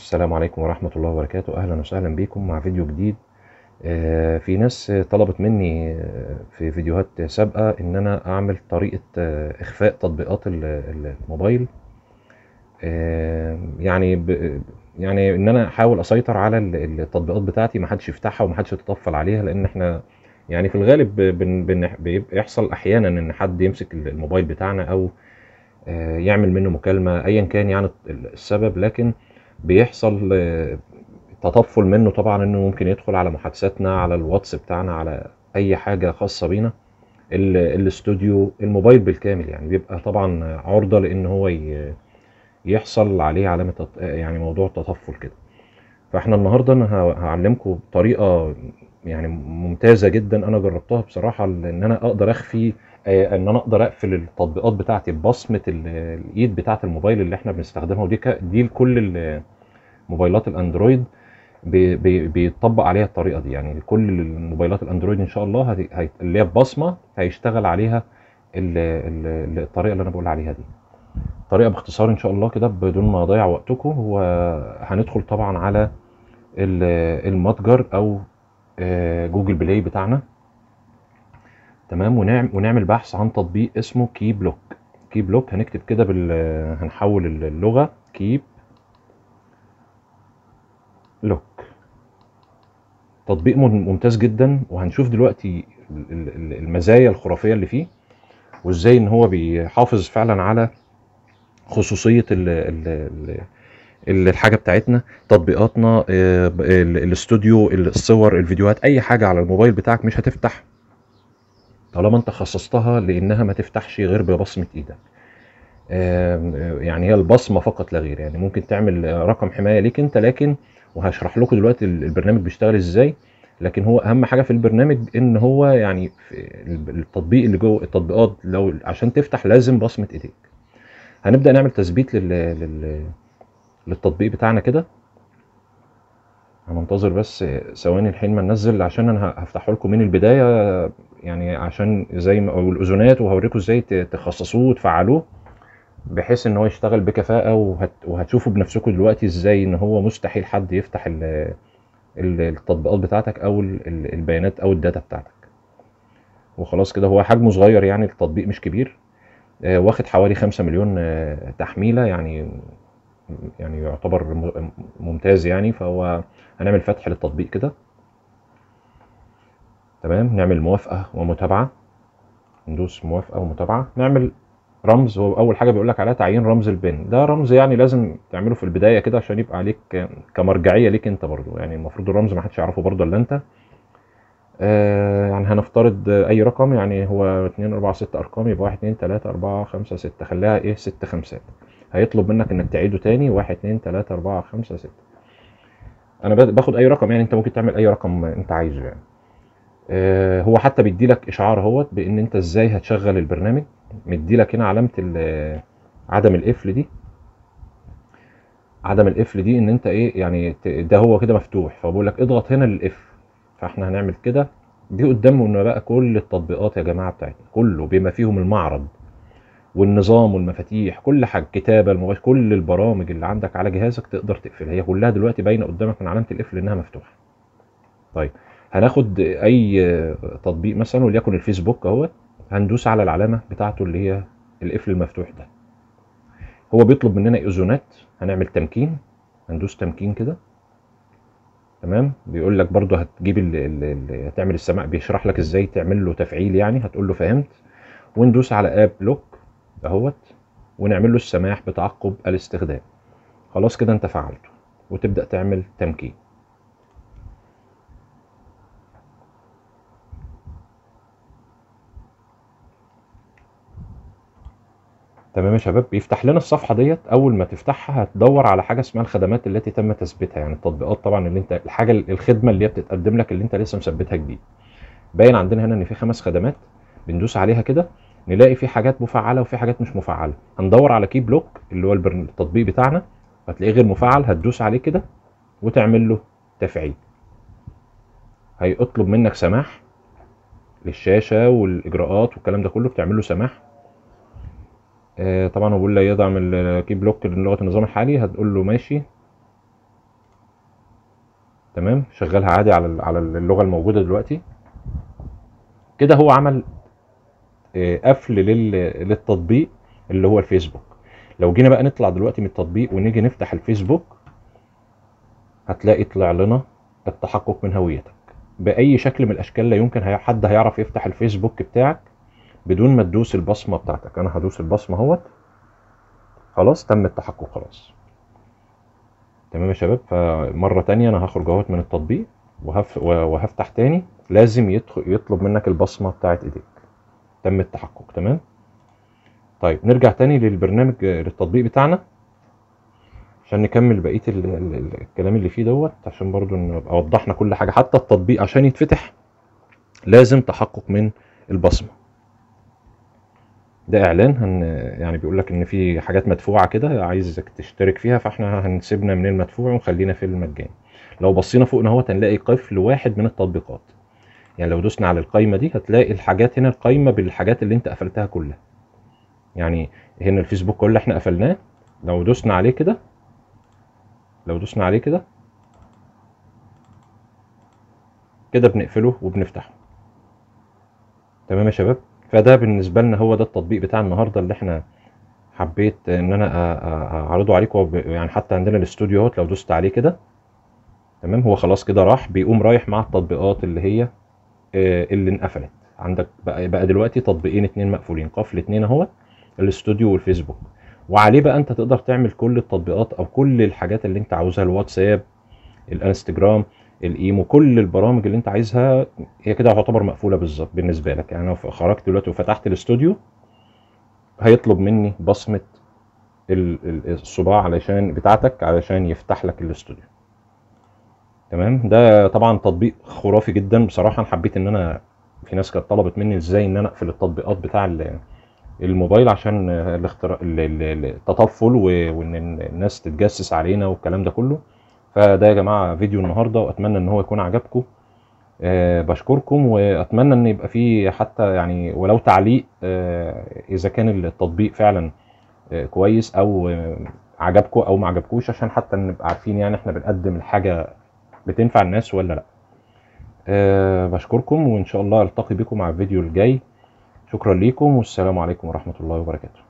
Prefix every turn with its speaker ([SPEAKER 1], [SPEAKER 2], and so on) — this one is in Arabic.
[SPEAKER 1] السلام عليكم ورحمة الله وبركاته أهلا وسهلا بكم مع فيديو جديد آه، في ناس طلبت مني آه، في فيديوهات سابقة إن أنا أعمل طريقة آه، إخفاء تطبيقات الموبايل يعني يعني إن أنا أحاول أسيطر على التطبيقات بتاعتي محدش يفتحها ومحدش يتطفل عليها لأن إحنا يعني في الغالب بيحصل أحيانا إن حد يمسك الموبايل بتاعنا أو يعمل منه مكالمة أيا كان يعني السبب لكن بيحصل آه، تطفل منه طبعا انه ممكن يدخل على محادثاتنا على الواتس بتاعنا على اي حاجه خاصه بينا الاستوديو الموبايل بالكامل يعني بيبقى طبعا عرضه لان هو يحصل عليه علامه يعني موضوع التطفل كده فاحنا النهارده انا هعلمكم طريقه يعني ممتازه جدا انا جربتها بصراحه ان انا اقدر اخفي آه، ان انا اقدر اقفل التطبيقات بتاعتي ببصمه الايد بتاعت الموبايل اللي احنا بنستخدمها ودي دي لكل موبايلات الاندرويد بيطبق عليها الطريقه دي يعني كل الموبايلات الاندرويد ان شاء الله اللي هي ببصمه هيشتغل عليها الطريقه اللي انا بقول عليها دي طريقه باختصار ان شاء الله كده بدون ما اضيع وقتكم هو هندخل طبعا على المتجر او آه، جوجل بلاي بتاعنا تمام ونعمل ونعمل بحث عن تطبيق اسمه كي بلوك كي بلوك هنكتب كده هنحول اللغه كيب لوك تطبيق ممتاز جدا وهنشوف دلوقتي المزايا الخرافيه اللي فيه وازاي ان هو بيحافظ فعلا على خصوصيه الـ الـ الـ الحاجه بتاعتنا تطبيقاتنا آه، الاستوديو الصور الفيديوهات اي حاجه على الموبايل بتاعك مش هتفتح طالما انت خصصتها لانها ما تفتحش غير ببصمه ايدك آه، يعني هي البصمه فقط لا غير يعني ممكن تعمل رقم حمايه ليك انت لكن وهشرح لكم دلوقتي البرنامج بيشتغل ازاي لكن هو اهم حاجه في البرنامج ان هو يعني التطبيق اللي جوه التطبيقات لو عشان تفتح لازم بصمه ايديك هنبدا نعمل تثبيت لل, لل... للتطبيق بتاعنا كده هننتظر بس ثواني الحين ما ننزل عشان انا هفتحه لكم من البدايه يعني عشان زي ما والاذونات وهوريكم ازاي تخصصوه وتفعلوه بحيث ان هو يشتغل بكفاءه وهتشوفوا بنفسكم دلوقتي ازاي ان هو مستحيل حد يفتح التطبيقات بتاعتك او البيانات او الداتا بتاعتك وخلاص كده هو حجمه صغير يعني التطبيق مش كبير آه، واخد حوالي 5 مليون آه، تحميله يعني يعني يعتبر ممتاز يعني فهو هنعمل فتح للتطبيق كده تمام نعمل موافقه ومتابعه ندوس موافقه ومتابعه نعمل رمز هو اول حاجه بيقول لك عليها تعيين رمز البن ده رمز يعني لازم تعمله في البدايه كده عشان يبقى عليك كمرجعيه ليك انت برضو يعني المفروض الرمز ما حدش يعرفه برضو الا انت آه يعني هنفترض اي رقم يعني هو 2 4 6 ارقام يبقى 1 2 3 4 5 6 خليها ايه 6 خمسات هيطلب منك انك تعيده تاني 1 2 3 4 5 6 انا باخد اي رقم يعني انت ممكن تعمل اي رقم انت عايزه يعني آه، هو حتى بيدي لك اشعار اهوت بان انت ازاي هتشغل البرنامج مدي لك هنا علامه عدم القفل دي عدم القفل دي ان انت ايه يعني ده هو كده مفتوح فبقول لك اضغط هنا للقفل فاحنا هنعمل كده دي انه بقى كل التطبيقات يا جماعه بتاعتنا كله بما فيهم المعرض والنظام والمفاتيح كل حاجه كتابه الموبايل كل البرامج اللي عندك على جهازك تقدر تقفلها هي كلها دلوقتي باينه قدامك من علامه القفل انها مفتوحه طيب هناخد اي تطبيق مثلا وليكن الفيسبوك اهوت هندوس على العلامه بتاعته اللي هي القفل المفتوح ده هو بيطلب مننا ايزونات هنعمل تمكين هندوس تمكين كده تمام بيقول لك برضو هتجيب اللي, اللي هتعمل السماع بيشرح لك ازاي تعمل له تفعيل يعني هتقول له فهمت وندوس على اب لوك اهوت ونعمل له السماح بتعقب الاستخدام خلاص كده انت فعلته وتبدا تعمل تمكين تمام يا شباب بيفتح لنا الصفحه ديت اول ما تفتحها هتدور على حاجه اسمها الخدمات التي تم تثبيتها يعني التطبيقات طبعا اللي انت الحاجه الخدمه اللي هي بتتقدم لك اللي انت لسه مثبتها جديد باين عندنا هنا ان في خمس خدمات بندوس عليها كده نلاقي في حاجات مفعله وفي حاجات مش مفعله هندور على كي بلوك اللي هو التطبيق بتاعنا هتلاقيه غير مفعل هتدوس عليه كده وتعمل له تفعيل هيطلب منك سماح للشاشه والاجراءات والكلام ده كله بتعمل له سماح آه، طبعا هو بيقول لي يدعم الكي بلوك للغه النظام الحالي هتقول له ماشي تمام شغلها عادي على على اللغه الموجوده دلوقتي كده هو عمل آه، قفل للتطبيق اللي هو الفيسبوك لو جينا بقى نطلع دلوقتي من التطبيق ونيجي نفتح الفيسبوك هتلاقي طلع لنا التحقق من هويتك باي شكل من الاشكال لا يمكن حد هيعرف يفتح الفيسبوك بتاعك بدون ما تدوس البصمه بتاعتك انا هدوس البصمه اهوت خلاص تم التحقق خلاص تمام يا شباب فمره تانية انا هخرج اهوت من التطبيق وهف وهفتح تاني لازم يطلب منك البصمه بتاعت ايديك تم التحقق تمام طيب نرجع تاني للبرنامج للتطبيق بتاعنا عشان نكمل بقيه ال ال الكلام اللي فيه دوت عشان برضو نبقى وضحنا كل حاجه حتى التطبيق عشان يتفتح لازم تحقق من البصمه ده اعلان هن يعني بيقول لك ان في حاجات مدفوعه كده عايزك تشترك فيها فاحنا هنسيبنا من المدفوع ونخلينا في المجاني لو بصينا فوقنا اهوت هنلاقي قفل واحد من التطبيقات يعني لو دوسنا على القايمه دي هتلاقي الحاجات هنا القايمه بالحاجات اللي انت قفلتها كلها يعني هنا الفيسبوك كله احنا قفلناه لو دوسنا عليه كده لو دوسنا عليه كده كده بنقفله وبنفتحه تمام يا شباب فده بالنسبه لنا هو ده التطبيق بتاع النهارده اللي احنا حبيت ان انا اعرضه عليكم يعني حتى عندنا الاستوديو اهوت لو دوست عليه كده تمام هو خلاص كده راح بيقوم رايح مع التطبيقات اللي هي آه، اللي انقفلت عندك بقى, بقى دلوقتي تطبيقين اتنين مقفولين قفل اتنين اهوت الاستوديو والفيسبوك وعليه بقى انت تقدر تعمل كل التطبيقات او كل الحاجات اللي انت عاوزها الواتساب الانستجرام الايمو كل البرامج اللي انت عايزها هي كده هتعتبر مقفوله بالظبط بالنسبه لك يعني انا خرجت دلوقتي وفتحت الاستوديو هيطلب مني بصمه الصباع علشان بتاعتك علشان يفتح لك الاستوديو تمام ده طبعا تطبيق خرافي جدا بصراحه انا حبيت ان انا في ناس كانت طلبت مني ازاي ان انا اقفل التطبيقات بتاع الموبايل عشان الاختراق التطفل وان الناس تتجسس علينا والكلام ده كله فده يا جماعه فيديو النهارده واتمنى ان هو يكون عجبكم أه بشكركم واتمنى ان يبقى فيه حتى يعني ولو تعليق أه اذا كان التطبيق فعلا أه كويس او عجبكم او ما عجبكوش عشان حتى نبقى عارفين يعني احنا بنقدم الحاجه بتنفع الناس ولا لا آه، بشكركم وان شاء الله التقي بكم مع الفيديو الجاي شكرا ليكم والسلام عليكم ورحمه الله وبركاته